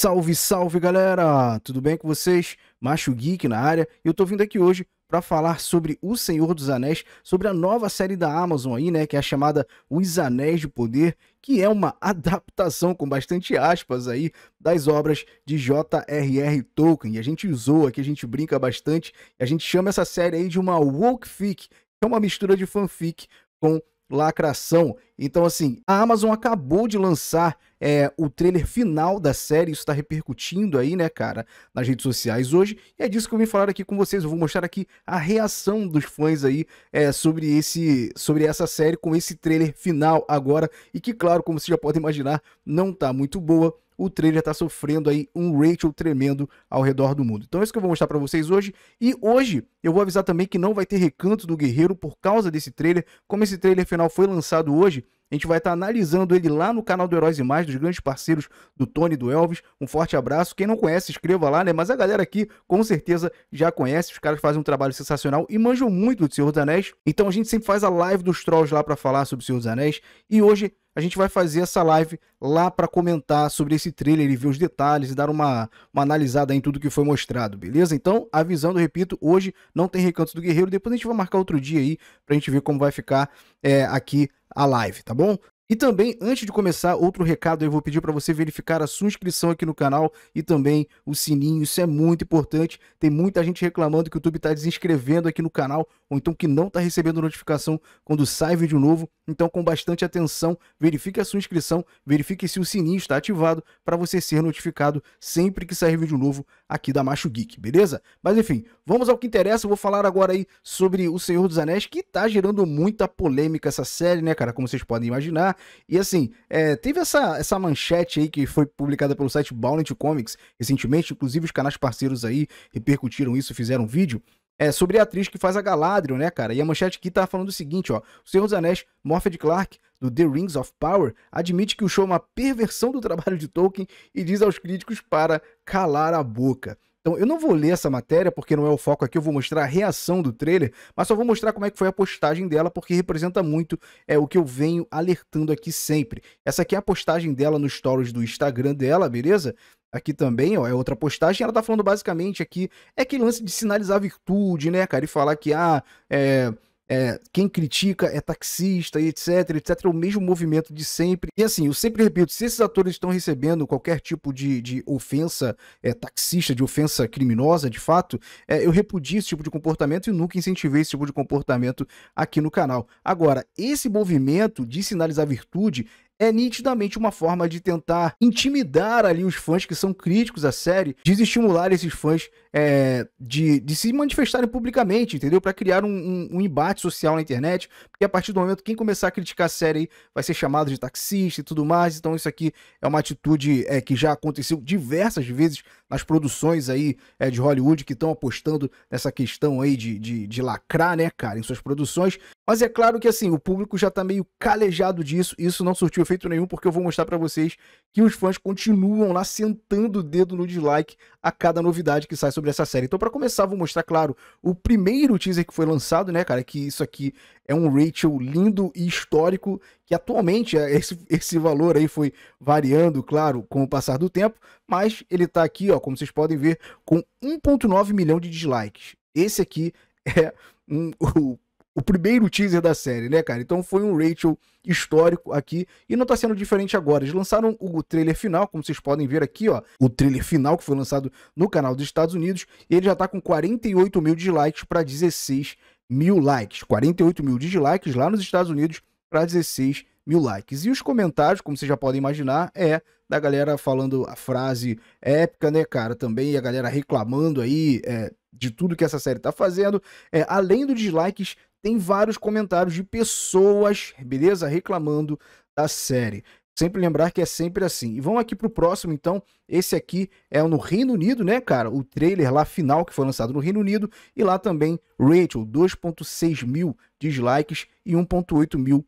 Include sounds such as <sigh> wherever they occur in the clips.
Salve, salve galera! Tudo bem com vocês? Macho Geek na área. Eu tô vindo aqui hoje para falar sobre O Senhor dos Anéis, sobre a nova série da Amazon aí, né, que é a chamada Os Anéis de Poder, que é uma <laughs> adaptação com bastante aspas aí das obras de J.R.R. Tolkien. E a gente usou aqui, a gente brinca bastante, a gente chama essa série aí de uma woke fic, que é uma mistura de fanfic com lacração. Então, assim, a Amazon acabou de lançar é, o trailer final da série, isso está repercutindo aí, né, cara, nas redes sociais hoje. E é disso que eu vim falar aqui com vocês. Eu vou mostrar aqui a reação dos fãs aí é, sobre, esse, sobre essa série com esse trailer final agora. E que, claro, como vocês já podem imaginar, não tá muito boa o trailer está sofrendo aí um Rachel tremendo ao redor do mundo. Então é isso que eu vou mostrar para vocês hoje. E hoje eu vou avisar também que não vai ter recanto do Guerreiro por causa desse trailer. Como esse trailer final foi lançado hoje, a gente vai estar tá analisando ele lá no canal do Heróis e Mais, dos grandes parceiros do Tony e do Elvis. Um forte abraço. Quem não conhece, escreva lá, né? Mas a galera aqui com certeza já conhece. Os caras fazem um trabalho sensacional e manjam muito do Senhor dos Anéis. Então a gente sempre faz a live dos Trolls lá para falar sobre o Senhor dos Anéis. E hoje a gente vai fazer essa live lá para comentar sobre esse trailer e ver os detalhes e dar uma, uma analisada em tudo que foi mostrado, beleza? Então, avisando, repito, hoje não tem recanto do Guerreiro, depois a gente vai marcar outro dia aí pra gente ver como vai ficar é, aqui a live, tá bom? E também, antes de começar, outro recado, eu vou pedir para você verificar a sua inscrição aqui no canal e também o sininho, isso é muito importante. Tem muita gente reclamando que o YouTube está desinscrevendo aqui no canal ou então que não está recebendo notificação quando sai vídeo novo. Então, com bastante atenção, verifique a sua inscrição, verifique se o sininho está ativado para você ser notificado sempre que sair vídeo novo aqui da Macho Geek, beleza? Mas enfim, vamos ao que interessa. Eu vou falar agora aí sobre O Senhor dos Anéis, que está gerando muita polêmica essa série, né, cara? Como vocês podem imaginar. E assim, é, teve essa, essa manchete aí que foi publicada pelo site Bounty Comics recentemente, inclusive os canais parceiros aí repercutiram isso, fizeram um vídeo, é, sobre a atriz que faz a Galadriel, né, cara? E a manchete aqui tá falando o seguinte, ó. O Senhor dos Anéis, Morford Clark, do The Rings of Power, admite que o show é uma perversão do trabalho de Tolkien e diz aos críticos para calar a boca. Então, eu não vou ler essa matéria porque não é o foco aqui, eu vou mostrar a reação do trailer, mas só vou mostrar como é que foi a postagem dela porque representa muito é o que eu venho alertando aqui sempre. Essa aqui é a postagem dela nos stories do Instagram dela, beleza? aqui também, ó, é outra postagem, ela tá falando basicamente aqui, é aquele lance de sinalizar virtude, né, cara, e falar que, ah, é, é, quem critica é taxista, etc, etc, é o mesmo movimento de sempre. E assim, eu sempre repito, se esses atores estão recebendo qualquer tipo de, de ofensa é, taxista, de ofensa criminosa, de fato, é, eu repudio esse tipo de comportamento e nunca incentivei esse tipo de comportamento aqui no canal. Agora, esse movimento de sinalizar virtude é nitidamente uma forma de tentar intimidar ali os fãs que são críticos à série, desestimular esses fãs é, de, de, se manifestarem publicamente, entendeu? Para criar um, um, um, embate social na internet, porque a partir do momento que quem começar a criticar a série vai ser chamado de taxista e tudo mais. Então isso aqui é uma atitude é, que já aconteceu diversas vezes nas produções aí é, de Hollywood que estão apostando nessa questão aí de, de, de, lacrar, né, cara, em suas produções. Mas é claro que assim, o público já tá meio calejado disso, isso não surtiu efeito nenhum, porque eu vou mostrar para vocês que os fãs continuam lá sentando o dedo no dislike a cada novidade que sai sobre essa série. Então, para começar, vou mostrar, claro, o primeiro teaser que foi lançado, né, cara? Que isso aqui é um Rachel lindo e histórico, que atualmente é, esse, esse valor aí foi variando, claro, com o passar do tempo, mas ele tá aqui, ó, como vocês podem ver, com 1,9 milhão de dislikes. Esse aqui é um, <laughs> o o primeiro teaser da série, né, cara? Então foi um Rachel histórico aqui e não tá sendo diferente agora. Eles lançaram o trailer final, como vocês podem ver aqui, ó. O trailer final que foi lançado no canal dos Estados Unidos e ele já tá com 48 mil dislikes para 16 mil likes. 48 mil dislikes lá nos Estados Unidos para 16 mil likes. E os comentários, como vocês já podem imaginar, é da galera falando a frase épica, né, cara? Também a galera reclamando aí é, de tudo que essa série tá fazendo. É, além dos dislikes, tem vários comentários de pessoas, beleza? Reclamando da série. Sempre lembrar que é sempre assim. E vamos aqui pro próximo, então. Esse aqui é no Reino Unido, né, cara? O trailer lá final que foi lançado no Reino Unido. E lá também, Rachel, 2,6 mil dislikes e 1,8 mil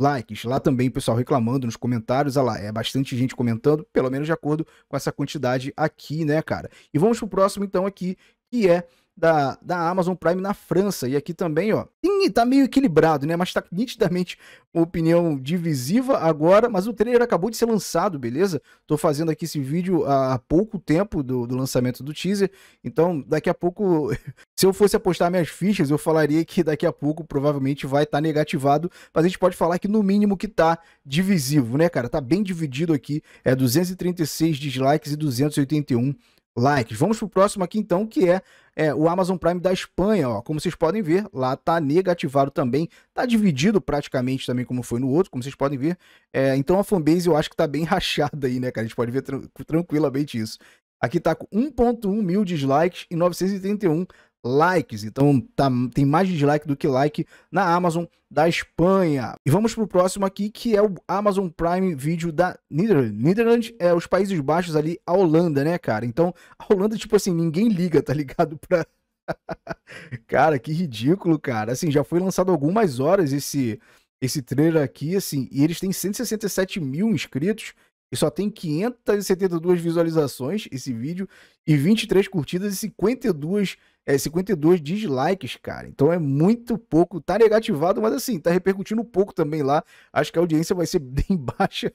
likes. Lá também, o pessoal reclamando nos comentários. Olha lá, é bastante gente comentando, pelo menos de acordo com essa quantidade aqui, né, cara? E vamos pro próximo, então, aqui, que é da, da Amazon Prime na França. E aqui também, ó, tá meio equilibrado, né? Mas tá nitidamente uma opinião divisiva agora. Mas o trailer acabou de ser lançado, beleza? Tô fazendo aqui esse vídeo há pouco tempo do, do lançamento do teaser. Então, daqui a pouco, <laughs> se eu fosse apostar minhas fichas, eu falaria que daqui a pouco provavelmente vai estar tá negativado. Mas a gente pode falar que no mínimo que tá divisivo, né, cara? Tá bem dividido aqui. É 236 dislikes e 281 likes. Vamos para o próximo aqui então, que é, é, o Amazon Prime da Espanha. Ó. Como vocês podem ver, lá está negativado também, está dividido praticamente também como foi no outro, como vocês podem ver. É, então a fanbase eu acho que está bem <laughs> rachada aí, né, cara? A gente pode ver tran tranquilamente isso. Aqui está com 1.1 mil dislikes e 931 likes. Então tá, tem mais dislike do que like na Amazon da Espanha. E vamos para o próximo aqui, que é o Amazon Prime Video da Netherlands. Netherlands é os Países Baixos ali, a Holanda, né, cara? Então, a Holanda, tipo assim, ninguém liga, tá ligado? Pra... <laughs> cara, que ridículo, cara. Assim, já foi lançado algumas horas esse, esse trailer aqui, assim, e eles têm 167 mil inscritos e só tem 572 visualizações esse vídeo e 23 curtidas e 52 é, 52 dislikes, cara. Então é muito pouco. Tá negativado, mas assim, tá repercutindo pouco também lá. Acho que a audiência vai ser <laughs> bem baixa.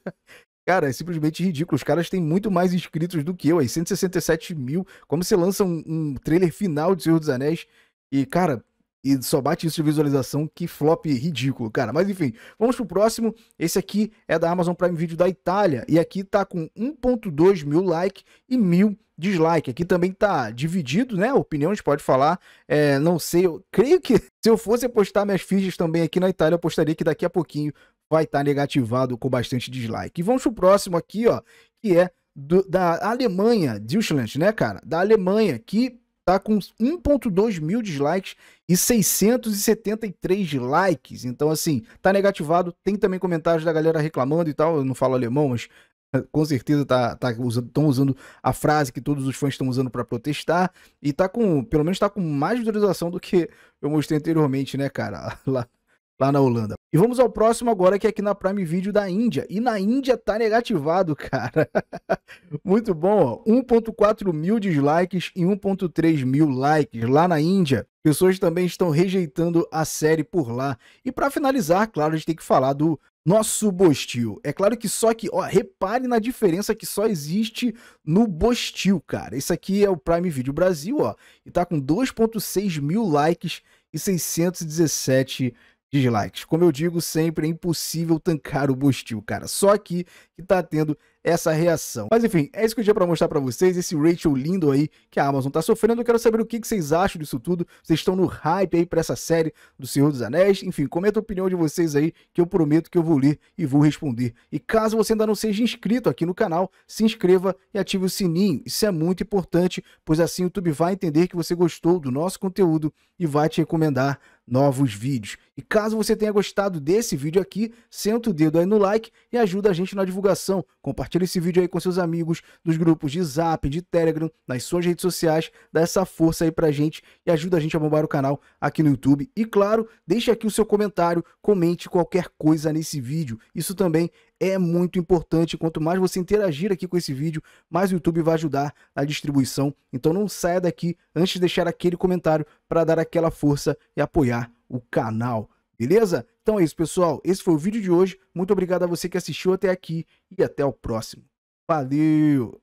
Cara, é simplesmente ridículo. Os caras têm muito mais inscritos do que eu aí. 167 mil. Como você lança um, um trailer final de Senhor dos Anéis e, cara, e só bate isso de visualização, que flop ridículo, cara. Mas enfim, vamos pro próximo. Esse aqui é da Amazon Prime Video da Itália e aqui tá com 1.2 mil like e mil dislike. Aqui também tá dividido, né? Opinião, a gente pode falar. É, não sei, eu creio que <laughs> se eu fosse postar minhas fichas também aqui na Itália, eu postaria que daqui a pouquinho vai estar tá negativado com bastante dislike. E vamos pro próximo aqui, ó, que é do, da Alemanha, Deutschland, né, cara? Da Alemanha, que tá com 1.2 mil dislikes e 673 likes. Então, assim, tá negativado. Tem também comentários da galera reclamando e tal. Eu não falo alemão, mas eh, com certeza tá, tá usando, estão usando a frase que todos os fãs estão usando para protestar e tá com, pelo menos tá com mais visualização do que eu mostrei anteriormente, né, cara? <laughs> Lá, lá na Holanda. E vamos ao próximo agora, que é aqui na Prime Video da Índia. E na Índia tá negativado, <laughs> cara. Muito bom, ó. 1.4 mil dislikes e 1.3 mil likes lá na Índia. Pessoas também estão rejeitando a série por lá. E para finalizar, claro, a gente tem que falar do nosso Bostil. É claro que só que, ó, repare na diferença que só existe no Bostil, cara. Esse aqui é o Prime Video Brasil, ó, e tá com 2.6 mil likes e 617 dislikes. Como eu digo sempre, é impossível tancar o Bostil, cara. Só aqui que tá tendo essa reação. Mas enfim, é isso que eu tinha pra mostrar pra vocês, esse Rachel lindo aí que a Amazon tá sofrendo. Eu quero saber o que, que vocês acham disso tudo. Vocês estão no hype aí pra essa série do Senhor dos Anéis. Enfim, comenta a opinião de vocês aí que eu prometo que eu vou ler e vou responder. E caso você ainda não seja inscrito aqui no canal, se inscreva e ative o sininho. Isso é muito importante, pois assim o YouTube vai entender que você gostou do nosso conteúdo e vai te recomendar novos vídeos. E caso você tenha gostado desse vídeo aqui, senta o dedo aí no like e ajuda a gente na divulgação. Compartilha esse vídeo aí com seus amigos, nos grupos de Zap, de Telegram, nas suas redes sociais, dá essa força aí pra gente e ajuda a gente a bombar o canal aqui no YouTube. E claro, deixe aqui o seu comentário, comente qualquer coisa nesse vídeo. Isso também é muito importante. Quanto mais você interagir aqui com esse vídeo, mais o YouTube vai ajudar na distribuição. Então não saia daqui antes de deixar aquele comentário para dar aquela força e apoiar o canal. Beleza? Então é isso, pessoal. Esse foi o vídeo de hoje. Muito obrigado a você que assistiu até aqui e até o próximo. Valeu!